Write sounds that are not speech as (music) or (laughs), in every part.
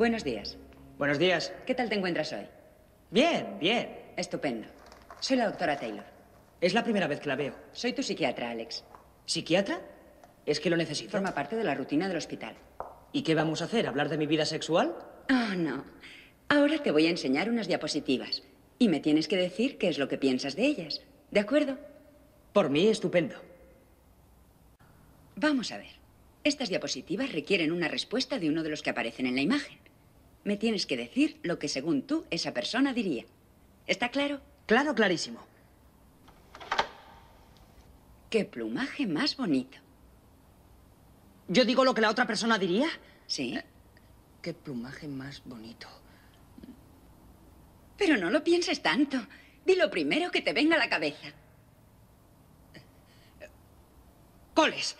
Buenos días. Buenos días. ¿Qué tal te encuentras hoy? Bien, bien. Estupendo. Soy la doctora Taylor. Es la primera vez que la veo. Soy tu psiquiatra, Alex. ¿Psiquiatra? Es que lo necesito. Forma parte de la rutina del hospital. ¿Y qué vamos a hacer? ¿Hablar de mi vida sexual? Oh, no. Ahora te voy a enseñar unas diapositivas y me tienes que decir qué es lo que piensas de ellas. ¿De acuerdo? Por mí, estupendo. Vamos a ver. Estas diapositivas requieren una respuesta de uno de los que aparecen en la imagen. Me tienes que decir lo que según tú esa persona diría. ¿Está claro? Claro, clarísimo. Qué plumaje más bonito. ¿Yo digo lo que la otra persona diría? Sí. Eh, qué plumaje más bonito. Pero no lo pienses tanto. Di lo primero que te venga a la cabeza. Coles,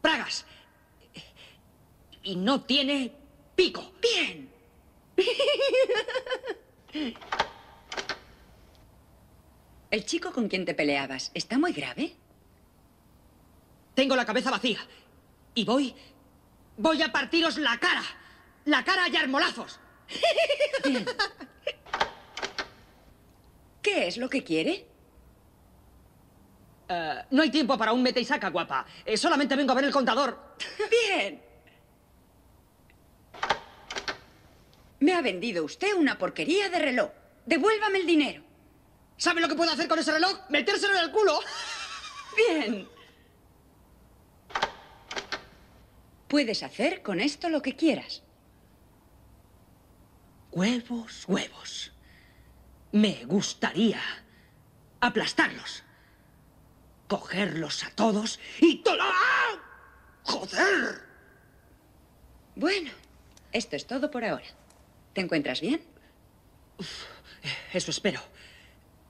pragas. Y no tiene pico. Bien. (laughs) El chico con quien te peleabas, ¿está muy grave? Tengo la cabeza vacía. Y voy... Voy a partiros la cara. La cara y armolazos. (laughs) ¿Qué es lo que quiere? Eh, no hay tiempo para un mete y saca, guapa. Eh, solamente vengo a ver el contador. (laughs) Bien. ha vendido usted una porquería de reloj. Devuélvame el dinero. ¿Sabe lo que puedo hacer con ese reloj? Metérselo en el culo. Bien. Puedes hacer con esto lo que quieras. Huevos, huevos. Me gustaría aplastarlos. Cogerlos a todos y... tolar. ¡Ah! ¡Joder! Bueno, esto es todo por ahora. ¿Te encuentras bien? eso espero.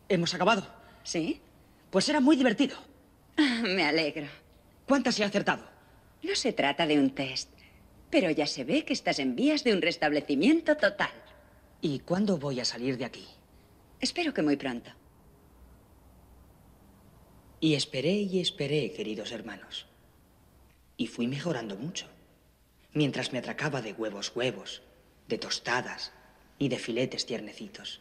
¿Hemos acabado? ¿Sí? Pues era muy divertido. Ah, me alegro. ¿Cuántas he acertado? No se trata de un test, pero ya se ve que estás en vías de un restablecimiento total. ¿Y cuándo voy a salir de aquí? Espero que muy pronto. Y esperé y esperé, queridos hermanos. Y fui mejorando mucho. Mientras me atracaba de huevos, huevos, de tostadas y de filetes tiernecitos.